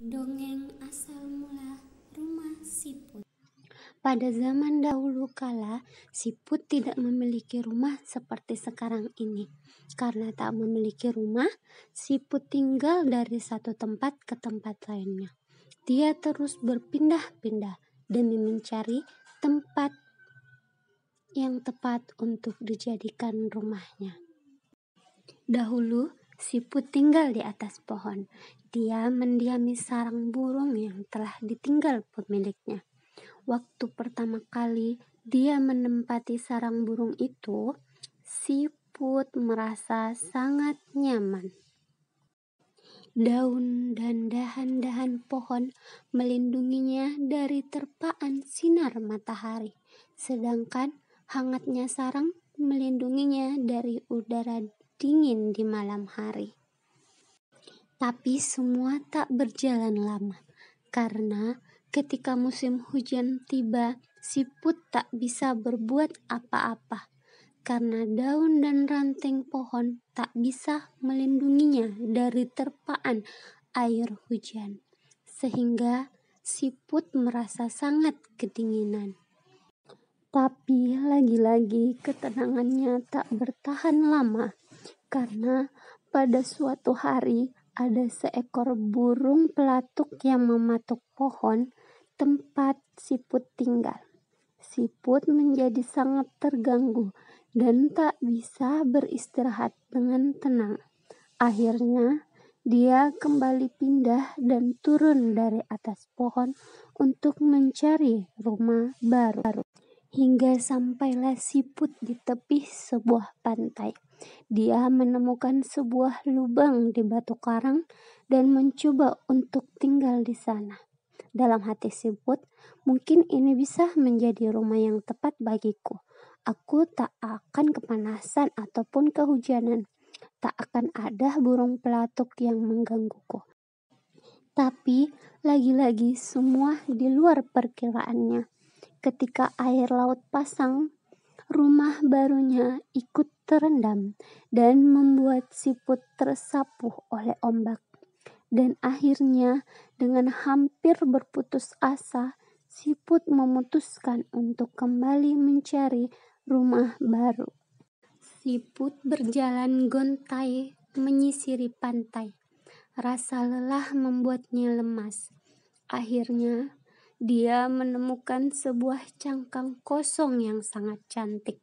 Dongeng asal mula rumah siput. Pada zaman dahulu kala, siput tidak memiliki rumah seperti sekarang ini. Karena tak memiliki rumah, siput tinggal dari satu tempat ke tempat lainnya. Dia terus berpindah-pindah demi mencari tempat yang tepat untuk dijadikan rumahnya. Dahulu, Siput tinggal di atas pohon. Dia mendiami sarang burung yang telah ditinggal pemiliknya. Waktu pertama kali dia menempati sarang burung itu, siput merasa sangat nyaman. Daun dan dahan-dahan pohon melindunginya dari terpaan sinar matahari, sedangkan hangatnya sarang melindunginya dari udara dingin di malam hari. Tapi semua tak berjalan lama, karena ketika musim hujan tiba, siput tak bisa berbuat apa-apa karena daun dan ranting pohon tak bisa melindunginya dari terpaan air hujan, sehingga siput merasa sangat kedinginan. Tapi lagi-lagi ketenangannya tak bertahan lama karena pada suatu hari ada seekor burung pelatuk yang mematuk pohon tempat siput tinggal. Siput menjadi sangat terganggu dan tak bisa beristirahat dengan tenang. Akhirnya, dia kembali pindah dan turun dari atas pohon untuk mencari rumah baru hingga sampailah siput di tepi sebuah pantai. Dia menemukan sebuah lubang di batu karang dan mencoba untuk tinggal di sana. Dalam hati siput, mungkin ini bisa menjadi rumah yang tepat bagiku. Aku tak akan kepanasan ataupun kehujanan. Tak akan ada burung pelatuk yang menggangguku. Tapi lagi-lagi semua di luar perkiraannya ketika air laut pasang, rumah barunya ikut terendam dan membuat siput tersapuh oleh ombak. Dan akhirnya, dengan hampir berputus asa, siput memutuskan untuk kembali mencari rumah baru. Siput berjalan gontai menyisiri pantai. Rasa lelah membuatnya lemas. Akhirnya, dia menemukan sebuah cangkang kosong yang sangat cantik,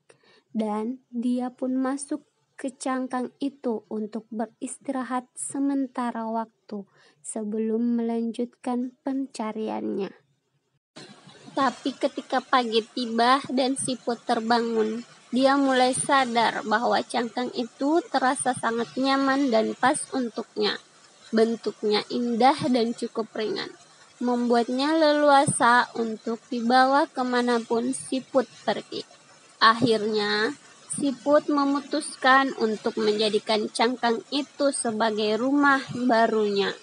dan dia pun masuk ke cangkang itu untuk beristirahat sementara waktu sebelum melanjutkan pencariannya. Tapi ketika pagi tiba dan siput terbangun, dia mulai sadar bahwa cangkang itu terasa sangat nyaman dan pas untuknya. Bentuknya indah dan cukup ringan membuatnya leluasa untuk dibawa kemanapun Siput pergi. Akhirnya, Siput memutuskan untuk menjadikan cangkang itu sebagai rumah barunya.